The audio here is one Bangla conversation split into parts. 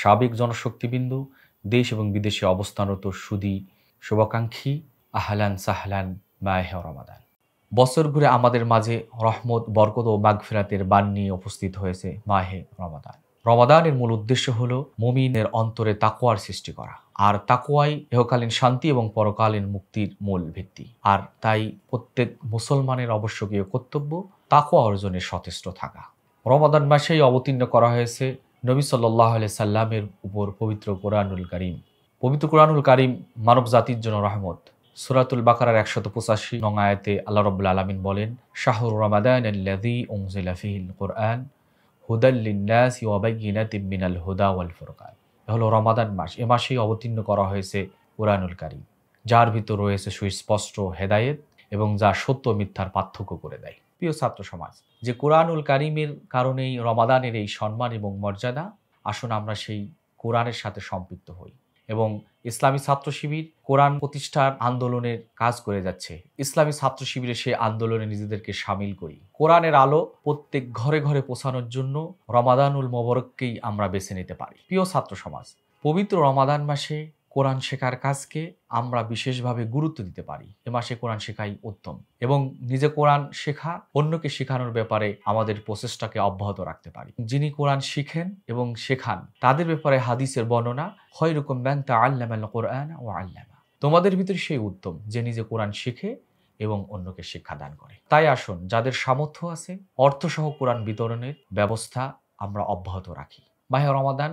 সাবেক জনশক্তিবিন্দু দেশ এবং বিদেশে অবস্থানরত সুদি শুভাকাঙ্ক্ষী আহলান সাহলান মায়াহ রমাদান বছর ঘুরে আমাদের মাঝে রহমত বরকত ও মাগফিরাতের বান নিয়ে উপস্থিত হয়েছে মাহে রমাদান রমাদানের মূল উদ্দেশ্য হল মমিনের অন্তরে তাকোয়ার সৃষ্টি করা আর তাকুয়াই ইহকালীন শান্তি এবং পরকালীন মুক্তির মূল ভিত্তি আর তাই প্রত্যেক মুসলমানের অবশ্যকীয় কর্তব্য তাকোয়া অর্জনে সচেষ্ট থাকা রমাদান মাসেই অবতীর্ণ করা হয়েছে নবী সাল্লাহ সাল্লামের উপর পবিত্র কোরআনুল করিম পবিত্র কোরআনুল করিম মানব জাতির জন্য রহমত সুরাতুল বাকারার একশত পঁচাশি নং আয়াতে আল্লাহ রব্লা আলমিন বলেন শাহরুর রমাদান কোরআন হুদাল হুদাউল হুদা ওয়াল ফুরকান এ হলো রমাদান মাস এ মাসেই অবতীর্ণ করা হয়েছে কোরআনুল করিম যার ভিতর রয়েছে সুস্পষ্ট হেদায়েত এবং যা সত্য মিথ্যার পার্থক্য করে দেয় প্রিয় ছাত্র সমাজ যে কোরআনুল কারিমের কারণেই রমাদানের এই সম্মান এবং মর্যাদা আসুন আমরা সেই কোরআনের সাথে সম্পৃক্ত হই এবং ইসলামী ছাত্র শিবির কোরআন প্রতিষ্ঠার আন্দোলনের কাজ করে যাচ্ছে ইসলামী ছাত্র শিবিরে সেই আন্দোলনে নিজেদেরকে সামিল করি কোরআনের আলো প্রত্যেক ঘরে ঘরে পৌঁছানোর জন্য রমাদানুল মোবারককেই আমরা বেছে নিতে পারি প্রিয় ছাত্র সমাজ পবিত্র রমাদান মাসে কোরআন শেখার কাজকে আমরা বিশেষভাবে গুরুত্ব দিতে পারি এ মাসে কোরআন শেখাই উত্তম এবং নিজে কোরআন শেখা অন্যকে শেখানোর ব্যাপারে আমাদের প্রচেষ্টাকে অব্যাহত রাখতে পারি যিনি কোরআন শিখেন এবং শেখান তাদের ব্যাপারে হাদিসের বর্ণনা হয় রকম ব্যান তা আল্লামাল কোরআন ও আল্লামা তোমাদের ভিতরে সেই উত্তম যে নিজে কোরআন শিখে এবং অন্যকে শিক্ষা দান করে তাই আসুন যাদের সামর্থ্য আছে অর্থসহ কোরআন বিতরণের ব্যবস্থা আমরা অব্যাহত রাখি মাহে রমাদান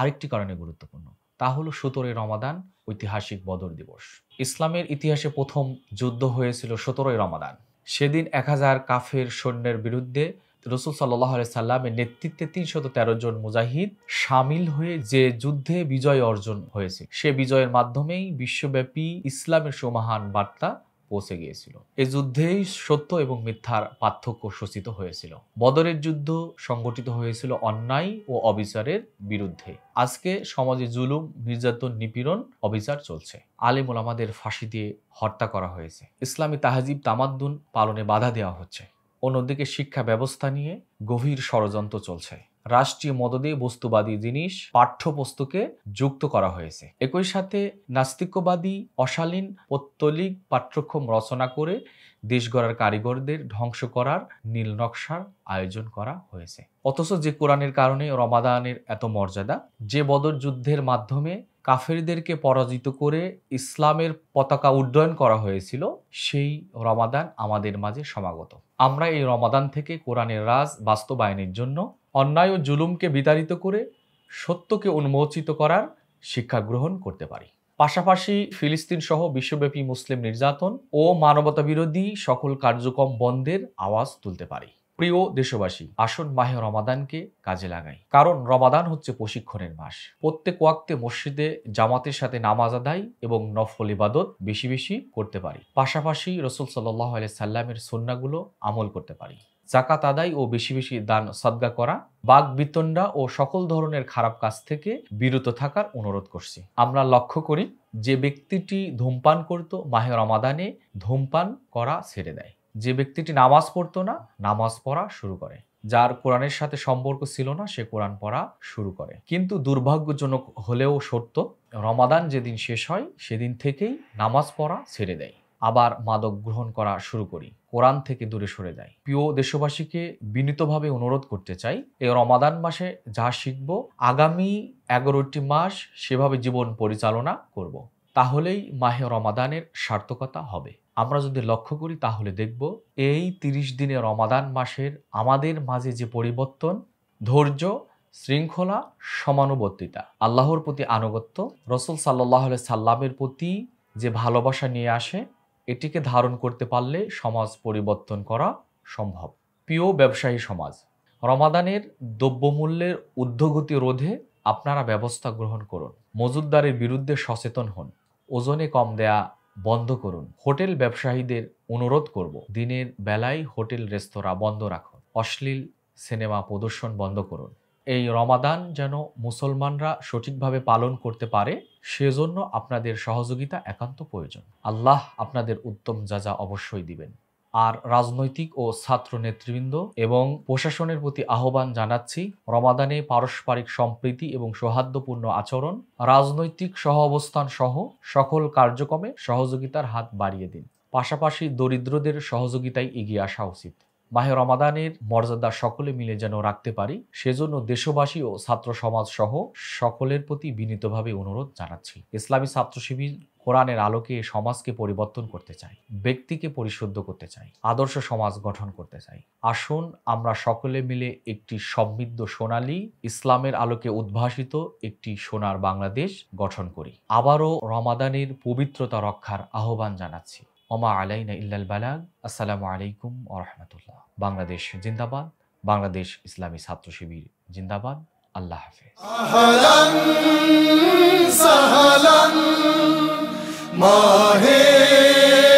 আরেকটি কারণে গুরুত্বপূর্ণ তা হলো সতেরোই রমাদান ঐতিহাসিক বদর দিবস ইসলামের ইতিহাসে প্রথম যুদ্ধ হয়েছিল সতেরোই রমাদান সেদিন এক হাজার কাফের সৈন্যের বিরুদ্ধে রসুল সাল্লাহ সাল্লামের নেতৃত্বে তিনশত তেরো জন মুজাহিদ সামিল হয়ে যে যুদ্ধে বিজয় অর্জন হয়েছে সে বিজয়ের মাধ্যমেই বিশ্বব্যাপী ইসলামের সুমাহান বার্তা পৌঁছে গিয়েছিল এ যুদ্ধেই সত্য এবং মিথ্যার পার্থক্য সূচিত হয়েছিল বদরের যুদ্ধ সংগঠিত হয়েছিল অন্যায় ও অবিচারের বিরুদ্ধে আজকে সমাজে জুলুম নির্যাতন নিপীড়ন অবিচার চলছে আলিম ওলামাদের ফাঁসি দিয়ে হত্যা করা হয়েছে ইসলামী তাহাজিব তামাদ্দুন পালনে বাধা দেওয়া হচ্ছে অন্যদিকে শিক্ষা ব্যবস্থা নিয়ে গভীর ষড়যন্ত্র চলছে রাষ্ট্রীয় মদদে বস্তুবাদী জিনিস পাঠ্যপুস্তকে যুক্ত করা হয়েছে একই সাথে নাস্তিক্যবাদী অশালীন পত্তলিক পাঠ্যক্রম রচনা করে দেশ গড়ার কারিগরদের ধ্বংস করার নীল নকশার আয়োজন করা হয়েছে অথচ যে কোরআনের কারণে রমাদানের এত মর্যাদা যে বদর যুদ্ধের মাধ্যমে কাফেরদেরকে পরাজিত করে ইসলামের পতাকা উড্ডয়ন করা হয়েছিল সেই রমাদান আমাদের মাঝে সমাগত আমরা এই রমাদান থেকে কোরআনের রাজ বাস্তবায়নের জন্য অন্যায় ও জুলুমকে বিতাড়িত করে সত্যকে উন্মোচিত করার শিক্ষা গ্রহণ করতে পারি পাশাপাশি ফিলিস্তিন সহ বিশ্বব্যাপী মুসলিম নির্যাতন ও মানবতা বিরোধী সকল কার্যক্রম বন্ধের আওয়াজ তুলতে পারি প্রিয় দেশবাসী আসুন মাহে রমাদানকে কাজে লাগাই কারণ রমাদান হচ্ছে প্রশিক্ষণের মাস প্রত্যেক ওয়াক্তে মসজিদে জামাতের সাথে নামাজ আদায় এবং নফল ইবাদত বেশি বেশি করতে পারি পাশাপাশি রসুল সাল্লাহ সাল্লামের সন্নাগুলো আমল করতে পারি জাকাত আদায় ও বেশি বেশি দান সদ্গা করা বাঘ বিতণ্ডা ও সকল ধরনের খারাপ কাজ থেকে বিরত থাকার অনুরোধ করছি আমরা লক্ষ্য করি যে ব্যক্তিটি ধূমপান করত মাহে রমাদানে ধূমপান করা ছেড়ে দেয় যে ব্যক্তিটি নামাজ পড়তো না নামাজ পড়া শুরু করে যার কোরআনের সাথে সম্পর্ক ছিল না সে কোরআন পড়া শুরু করে কিন্তু দুর্ভাগ্যজনক হলেও সত্য রমাদান যেদিন শেষ হয় সেদিন থেকেই নামাজ পড়া ছেড়ে দেয় আবার মাদক গ্রহণ করা শুরু করি কোরআন থেকে দূরে সরে যাই প্রিয় দেশবাসীকে বিনীতভাবে অনুরোধ করতে চাই এই রমাদান মাসে যা শিখব আগামী এগারোটি মাস সেভাবে জীবন পরিচালনা করব। তাহলেই মাহে রমাদানের সার্থকতা হবে আমরা যদি লক্ষ্য করি তাহলে দেখব এই তিরিশ দিনে রমাদান মাসের আমাদের মাঝে যে পরিবর্তন ধৈর্য শৃঙ্খলা সমানুবর্তিতা আল্লাহর প্রতি আনুগত্য রসুল সাল্লাহ সাল্লামের প্রতি যে ভালোবাসা নিয়ে আসে এটিকে ধারণ করতে পারলে সমাজ পরিবর্তন করা সম্ভব প্রিয় ব্যবসায়ী সমাজ রমাদানের দ্রব্যমূল্যের ঊর্ধ্বগতি রোধে আপনারা ব্যবস্থা গ্রহণ করুন মজুদ্দারের বিরুদ্ধে সচেতন হন ওজনে কম দেয়া বন্ধ করুন হোটেল ব্যবসায়ীদের অনুরোধ করব দিনের বেলায় হোটেল রেস্তোরাঁ বন্ধ রাখুন অশ্লীল সিনেমা প্রদর্শন বন্ধ করুন এই রমাদান যেন মুসলমানরা সঠিকভাবে পালন করতে পারে সেজন্য আপনাদের সহযোগিতা একান্ত প্রয়োজন আল্লাহ আপনাদের উত্তম যা যা অবশ্যই দিবেন আর রাজনৈতিক ও ছাত্র নেতৃবৃন্দ এবং প্রশাসনের প্রতি আহ্বান জানাচ্ছি রমাদানে পারস্পরিক সম্প্রীতি এবং সৌহার্দ্যপূর্ণ আচরণ রাজনৈতিক সহ অবস্থান সহ সকল কার্যক্রমে সহযোগিতার হাত বাড়িয়ে দিন পাশাপাশি দরিদ্রদের সহযোগিতায় এগিয়ে আসা উচিত মাহে রমাদানের মর্যাদা সকলে মিলে যেন রাখতে পারি সেজন্য দেশবাসী ও ছাত্র সমাজ সহ সকলের প্রতি বিনীতভাবে অনুরোধ জানাচ্ছি ইসলামী ছাত্র শিবির কোরআনের আলোকে সমাজকে পরিবর্তন করতে চাই ব্যক্তিকে পরিশুদ্ধ করতে চাই আদর্শ সমাজ গঠন করতে চাই আসুন আমরা সকলে মিলে একটি সমৃদ্ধ সোনালী ইসলামের আলোকে উদ্ভাসিত একটি সোনার বাংলাদেশ গঠন করি আবারও রমাদানের পবিত্রতা রক্ষার আহ্বান জানাচ্ছি অমা আলাইনা ইল্লাল বালাগ আসসালামু আলাইকুম ও রহমতুল্লাহ বাংলাদেশ জিন্দাবাদ বাংলাদেশ ইসলামী ছাত্র শিবির জিন্দাবাদ আল্লাহ হাফেজ মাহে